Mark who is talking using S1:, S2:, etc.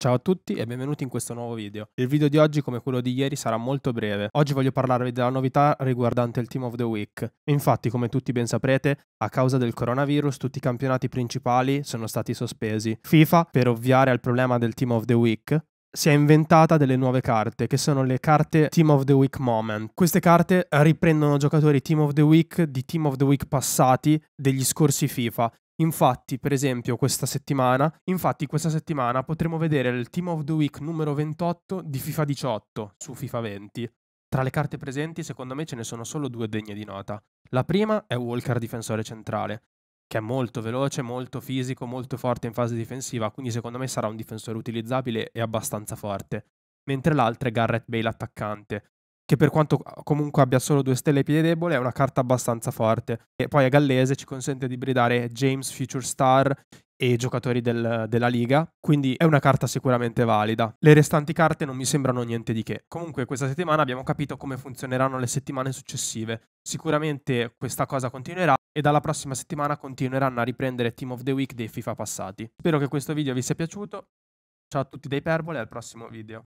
S1: Ciao a tutti e benvenuti in questo nuovo video. Il video di oggi, come quello di ieri, sarà molto breve. Oggi voglio parlarvi della novità riguardante il Team of the Week. Infatti, come tutti ben saprete, a causa del coronavirus tutti i campionati principali sono stati sospesi. FIFA, per ovviare al problema del Team of the Week, si è inventata delle nuove carte, che sono le carte Team of the Week Moment. Queste carte riprendono giocatori Team of the Week di Team of the Week passati degli scorsi FIFA Infatti, per esempio, questa settimana, infatti questa settimana potremo vedere il Team of the Week numero 28 di FIFA 18 su FIFA 20. Tra le carte presenti, secondo me ce ne sono solo due degne di nota. La prima è Walker difensore centrale, che è molto veloce, molto fisico, molto forte in fase difensiva, quindi secondo me sarà un difensore utilizzabile e abbastanza forte. Mentre l'altra è Garrett Bale attaccante, che per quanto comunque abbia solo due stelle e piede debole è una carta abbastanza forte. E poi a gallese ci consente di bridare James Future Star e giocatori del, della liga, quindi è una carta sicuramente valida. Le restanti carte non mi sembrano niente di che. Comunque questa settimana abbiamo capito come funzioneranno le settimane successive. Sicuramente questa cosa continuerà e dalla prossima settimana continueranno a riprendere Team of the Week dei FIFA passati. Spero che questo video vi sia piaciuto. Ciao a tutti dei Perbole e al prossimo video.